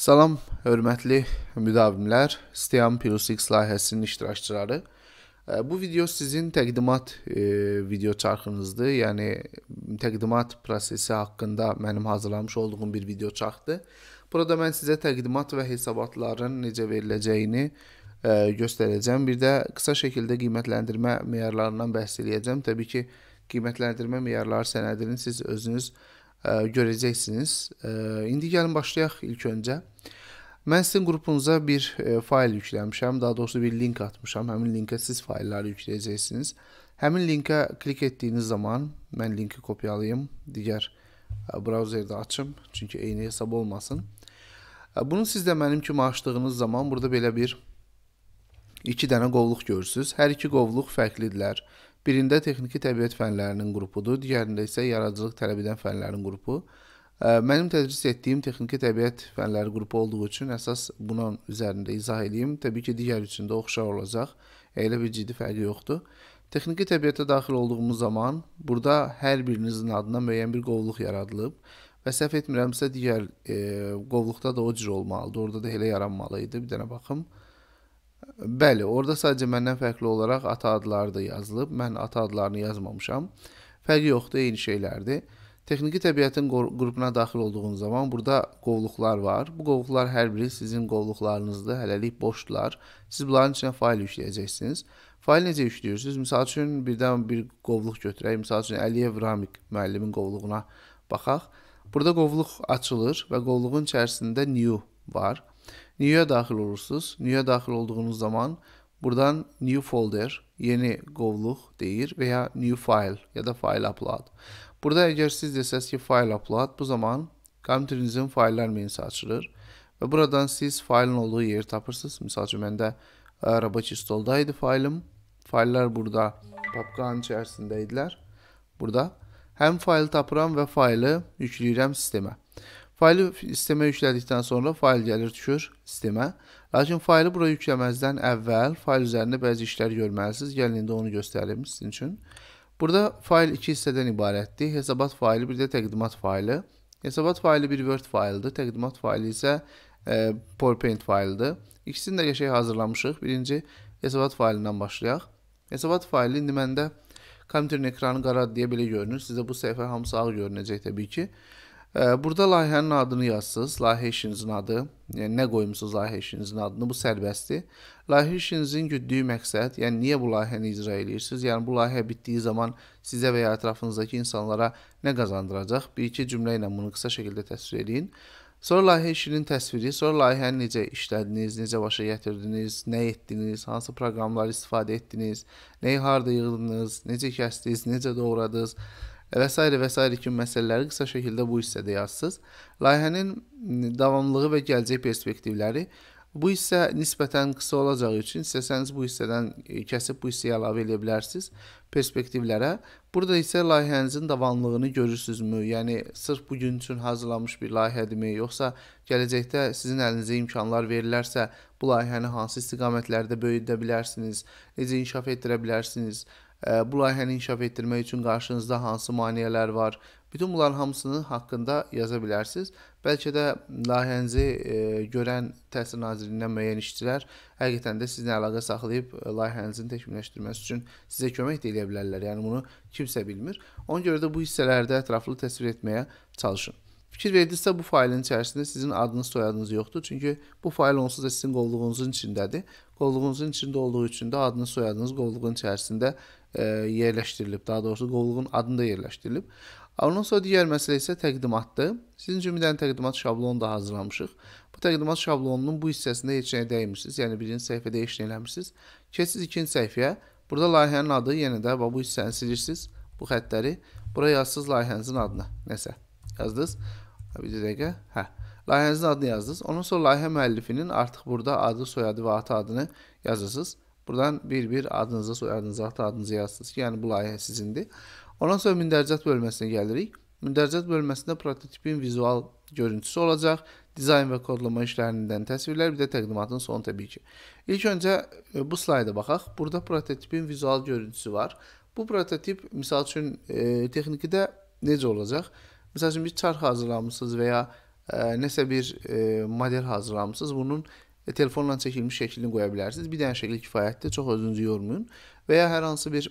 Salam, hörmətli müdavimlər, Steam Plus X layihəsinin iştirakçıları. Bu video sizin təqdimat e, video çarxınızdır. Yəni təqdimat prosesi haqqında mənim hazırlamış olduğum bir video çarxdır. Burada mən sizə təqdimat və hesabatların necə veriləcəyini e, göstərəcəm. Bir də qısa şəkildə qiymətləndirmə meyarlarından bəhs eləyəcəm. Təbii ki, qiymətləndirmə meyarları sənədini siz özünüz e, ə, görəcəksiniz. Ə, indi gəlin başlayaq ilk öncə. Mən sizin qrupunuza bir ə, e, fayl yükləmişəm, daha doğrusu bir link atmışam. Həmin linkə siz faylları yükləyəcəksiniz. Həmin linkə klik etdiyiniz zaman mən linki kopyalayım, digər ə, e, brauzerdə açım, çünki eyni hesab olmasın. Ə, e, bunu siz də mənim kimi açdığınız zaman burada belə bir 2 dənə qovluq görürsüz. Hər iki qovluq fərqlidirlər. Birində texniki təbiət fənlərinin qrupudur, digərində isə yaradıcılıq tələb edən fənlərin qrupu. Mənim tədris etdiyim texniki təbiət fənləri qrupu olduğu üçün əsas bunun üzərində izah edeyim. Təbii ki, digər üçün də oxşar olacaq. Elə bir ciddi fərqi yoxdur. Texniki təbiətə daxil olduğumuz zaman burada hər birinizin adına müəyyən bir qovluq yaradılıb və səhv etmirəmsə digər e, qovluqda da o cür olmalıdır. Orada da elə yaranmalı idi. Bir dənə baxım. E, Bəli, orada sadəcə məndən fərqli olaraq ata adları da yazılıb. Mən ata adlarını yazmamışam. Fərqi yoxdur, eyni şeylərdir. Texniki təbiətin qrupuna daxil olduğunuz zaman burada qovluqlar var. Bu qovluqlar hər biri sizin qovluqlarınızdır, hələlik boşdular. Siz bunların içinə fail yükləyəcəksiniz. Fail necə yükləyirsiniz? Məsəl üçün birdən bir qovluq götürək. Məsəl üçün Əliyev Ramik müəllimin qovluğuna baxaq. Burada qovluq açılır və qovluğun içərisində new var. New'ya daxil olursunuz. New'ya daxil olduğunuz zaman buradan new folder, yeni qovluq deyir veya new file ya da file upload. Burada əgər siz desəz ki, file upload, bu zaman kompüterinizin faillər menüsü açılır və buradan siz failin olduğu yeri tapırsınız. Misal üçün, məndə Rabaçı stoldaydı failim. Faillər burada papqanın içerisindeydiler. Burada həm faili tapıram və faili yükləyirəm sisteme. Faylı sistemə yüklədikdən sonra fayl gəlir düşür sistemə. Lakin faylı bura yükləməzdən əvvəl fayl üzərində bəzi işlər görməlisiniz. Gəlin indi onu göstərim sizin üçün. Burada fayl iki hissədən ibarətdir. Hesabat faylı, bir də təqdimat faylı. Hesabat faylı bir Word faylıdır, təqdimat faylı isə e, PowerPoint faylıdır. İkisini də qəşəng hazırlamışıq. Birinci hesabat faylından başlayaq. Hesabat faylı indi məndə kompüterin ekranı qara deyə belə görünür. Sizə bu səhifə hamısı ağ görünəcək təbii ki. Burada layihənin adını yazsınız, layihə işinizin adı, yəni nə qoymusunuz layihə işinizin adını, bu sərbəstdir. Layihə işinizin güddüyü məqsəd, yəni niyə bu layihəni icra edirsiniz, yəni bu layihə bitdiyi zaman sizə və ya ətrafınızdakı insanlara nə qazandıracaq, bir-iki cümlə ilə bunu qısa şəkildə təsvir edin. Sonra layihə işinin təsviri, sonra layihəni necə işlədiniz, necə başa gətirdiniz, nə etdiniz, hansı proqramları istifadə etdiniz, nəyi harda yığdınız, necə kəsdiniz, necə doğradınız, və s. və s. kimi məsələləri qısa şəkildə bu hissədə yazsınız. Layihənin davamlılığı və gələcək perspektivləri Bu hissə nisbətən qısa olacağı üçün istəsəniz bu hissədən e, kəsib bu hissəyə əlavə edə bilərsiniz perspektivlərə. Burada isə layihənizin davamlılığını görürsünüzmü? Yəni sırf bu gün üçün hazırlanmış bir layihədimi, yoxsa gələcəkdə sizin əlinizə imkanlar verilərsə, bu layihəni hansı istiqamətlərdə böyüdə bilərsiniz, necə inkişaf etdirə bilərsiniz? bu layihəni inkişaf etdirmək üçün qarşınızda hansı maneələr var? Bütün bunların hamısını haqqında yaza bilərsiniz. Bəlkə də layihənizi e, görən Təhsil Nazirliyindən müəyyən işçilər həqiqətən də sizinlə əlaqə saxlayıb e, layihənizin təkmilləşdirilməsi üçün sizə kömək də edə bilərlər. Yəni bunu kimsə bilmir. Ona görə də bu hissələrdə ətraflı təsvir etməyə çalışın. Fikir verdinizsə bu faylın içərisində sizin adınız, soyadınız yoxdur. Çünki bu fayl onsuz da sizin qovluğunuzun içindədir. Qovluğunuzun içində olduğu üçün də adınız, soyadınız qovluğun içərisində e, yerləşdirilib. Daha doğrusu qovluğun adında yerləşdirilib. Ondan sonra digər məsələ isə təqdimatdır. Sizin üçün bir dənə təqdimat şablonu da hazırlamışıq. Bu təqdimat şablonunun bu hissəsində heç nəyə dəymirsiniz. Yəni birinci səhifədə heç nə eləmirsiniz. Keçsiniz ikinci səhifəyə. Burada layihənin adı yenə də bu hissəni silirsiniz. Bu xəttləri. Bura yazsınız layihənizin adını. Nəsə. Yazdınız. Bir dəqiqə. Hə. Layihənizin adını yazdınız. Ondan sonra layihə müəllifinin artıq burada adı, soyadı və ata adını yazırsınız. Buradan bir-bir adınızı, soyadınızı, ata adınızı yazırsınız ki, yəni bu layihə sizindir. Ondan sonra mündəricət bölməsinə gəlirik. Mündəricət bölməsində prototipin vizual görüntüsü olacaq. Dizayn və kodlama işlərindən təsvirlər, bir də təqdimatın sonu təbii ki. İlk öncə e, bu slayda baxaq. Burada prototipin vizual görüntüsü var. Bu prototip, misal üçün, e, texnikidə necə olacaq? Mesela üçün bir çarx hazırlamısınız veya ya ə, nəsə bir e, model hazırlamısınız. Bunun e, telefonla çekilmiş şeklini qoya bilərsiniz. Bir dənə şəkil kifayətdir, çox özünüzü yormayın. Və ya hər hansı bir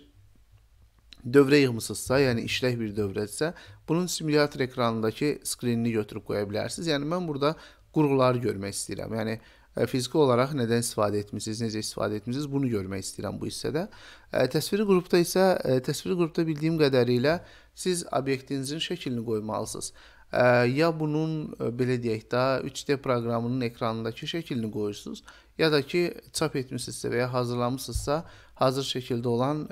dövrə yığmısınızsa, yəni işlək bir dövrədirsə, bunun simulyator ekranındaki skrinini götürüb qoya bilərsiniz. Yəni mən burada qurğuları görmək istəyirəm. Yəni E, fiziki olaraq nədən istifadə etmisiniz, necə istifadə etmisiniz, bunu görmək istəyirəm bu hissədə. E, təsviri qrupda isə e, təsviri qrupda bildiyim qədərilə siz obyektinizin şəklini qoymalısınız. Ya bunun belə deyək də 3D proqramının ekranındakı şəklini qoyursunuz, ya da ki çap etmisinizsə və ya hazırlamısınızsa, hazır şəkildə olan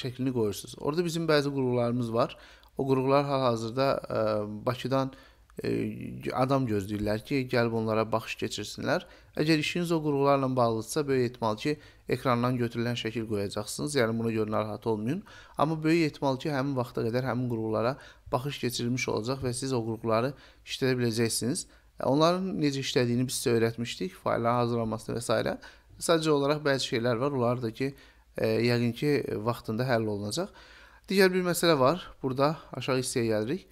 şəklini qoyursunuz. Orada bizim bəzi qurğularımız var. O qurğular hal-hazırda Bakıdan adam gözləyirlər ki, gəlib onlara baxış keçirsinlər. Əgər işiniz o qurğularla bağlıdsa, böyük ehtimal ki, ekrandan götürülən şəkil qoyacaqsınız. Yəni buna görə narahat olmayın. Amma böyük ehtimal ki, həmin vaxta qədər həmin qurğulara baxış keçirilmiş olacaq və siz o qurğuları işlədə biləcəksiniz. Onların necə işlədiyini biz sizə öyrətmişdik, faylların hazırlanmasını və s. Sadəcə olaraq bəzi şeylər var, onlar da ki, e, yəqin ki, vaxtında həll olunacaq. Digər bir məsələ var. Burada aşağı hissəyə gəlirik.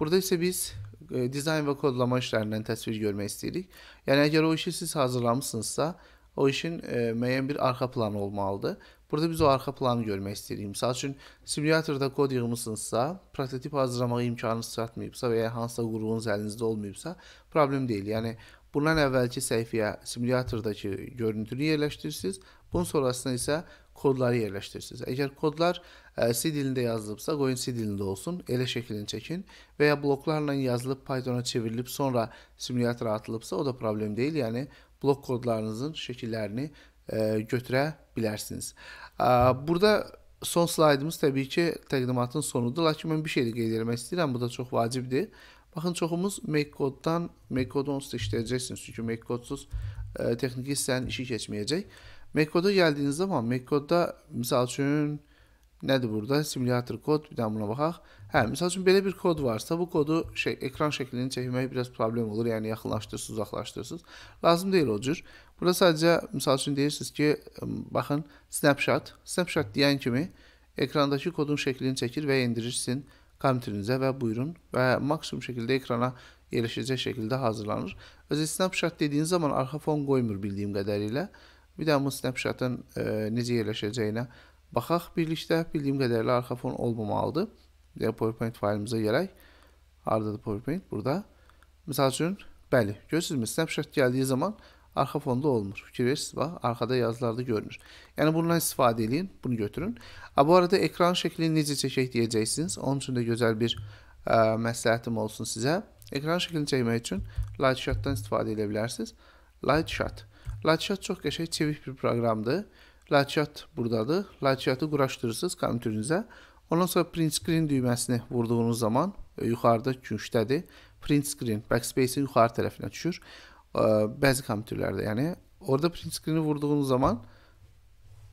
Burada isə biz e, dizayn və kodlama işlərindən təsvir görmək istəyirik. Yəni əgər o işi siz hazırlamısınızsa, o işin e, müəyyən bir arxa planı olmalıdır. Burada biz o arxa planı görmək istəyirik. Məsəl üçün simulyatorda kod yığmısınızsa, prototip hazırlamağa imkanınız çatmayıbsa və ya hansısa qurğunuz əlinizdə olmayıbsa, problem deyil. Yəni Bundan əvvəlki səhifəyə simulyatordakı görüntünü yerləşdirirsiniz. Bunun sonrasına isə kodları yerləşdirirsiniz. Əgər kodlar e, C dilində yazılıbsa, qoyun C dilində olsun, elə şəklini çəkin və ya bloklarla yazılıb Pythona çevrilib sonra simulyatora atılıbsa, o da problem deyil. Yəni blok kodlarınızın şəkillərini e, götürə bilərsiniz. E, burada son slaydımız təbii ki, təqdimatın sonudur, lakin mən bir şey də qeyd etmək istəyirəm, bu da çox vacibdir. Baxın, çoxumuz make-koddan, make-kodu onsuz da işləyəcəksiniz, çünki make-kodsuz e, texniki hissənin işi keçməyəcək. Make-koda gəldiyiniz zaman, make-kodda misal üçün nədir burada? Simulator kod, bir dənə buna baxaq. Hə, misal üçün belə bir kod varsa, bu kodu şey, ekran şəklini çəkmək biraz problem olur, yəni yaxınlaşdırırsınız, uzaqlaşdırırsınız. Lazım deyil o cür. Burada sadəcə, misal üçün deyirsiniz ki, baxın, snapshot. Snapshot deyən kimi ekrandakı kodun şəklini çəkir və endirirsin, komitrinizə və buyurun və maksimum şəkildə ekrana yerləşəcək şəkildə hazırlanır. Özü snapshot dediyiniz zaman arxa fon qoymur bildiyim qədərilə. Bir də bu snapshotın e, necə yerləşəcəyinə baxaq birlikdə. Bildiyim qədərilə arxa fon olmamalıdır. Bir də PowerPoint faylimizə gələk. Hardadır PowerPoint? Burada. Məsəl üçün, bəli, görürsünüz mü? Snapshot gəldiyi zaman arxa fonda olmur. Fikir verirsiniz, bax, arxada yazılarda görünür. Yəni bundan istifadə edin, bunu götürün. A, bu arada ekran şəklini necə çəkək deyəcəksiniz. Onun üçün də gözəl bir ə, məsləhətim olsun sizə. Ekran şəklini çəkmək üçün Light Shot-dan istifadə edə bilərsiniz. Light Shot. Light Shot çox qəşəng, çevik bir proqramdır. Light Shot burdadır. Light Shot-ı quraşdırırsınız kompüterinizə. Ondan sonra print screen düyməsini vurduğunuz zaman e, yuxarıda küncdədir. Print screen backspace-in yuxarı tərəfinə düşür. E, Bəzi kompüterlərdə, yəni orada print screen-i vurduğunuz zaman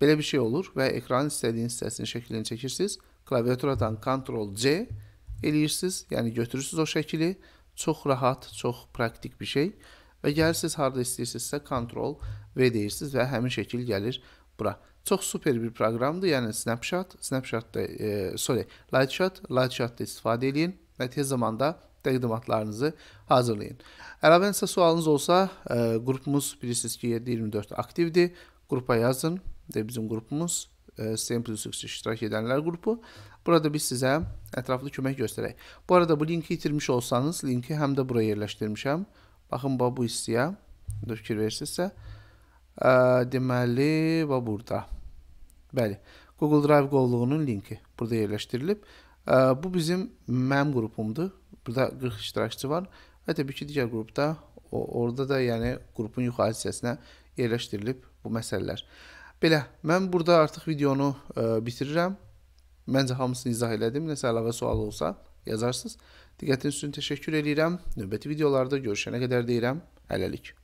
belə bir şey olur və ekranın istədiyiniz hissəsinin şəklini çəkirsiniz. Klaviaturadan Ctrl C eləyirsiniz, yəni götürürsüz o şəkili. Çox rahat, çox praktik bir şey. Və gəlirsiniz harda istəyirsinizsə Ctrl V deyirsiniz və həmin şəkil gəlir bura. Çox super bir proqramdır. Yəni Snapshot, Snapshot da, e, sorry, Lightshot, Lightshot da istifadə eləyin və tez zamanda təqdimatlarınızı hazırlayın. Əlavə sualınız olsa, ə, e, qrupumuz bilirsiniz ki, 7-24 aktivdir. Qrupa yazın. De bizim qrupumuz Sistem e, Plus iştirak edənlər qrupu. Burada biz sizə ətraflı kömək göstərək. Bu arada bu linki itirmiş olsanız, linki həm də buraya yerləşdirmişəm. Baxın, bax bu hissəyə fikir versinizsə. E, deməli, bax burada. Bəli, Google Drive qovluğunun linki burada yerləşdirilib. Bu bizim mənim qrupumdur burada 40 iştirakçı var. Və təbii ki, digər qrupda o, orada da yəni qrupun yuxarı hissəsinə yerləşdirilib bu məsələlər. Belə, mən burada artıq videonu ə, e, bitirirəm. Məncə hamısını izah elədim. Nəsə əlavə sual olsa yazarsınız. Diqqətiniz üçün təşəkkür edirəm. Növbəti videolarda görüşənə qədər deyirəm. Hələlik.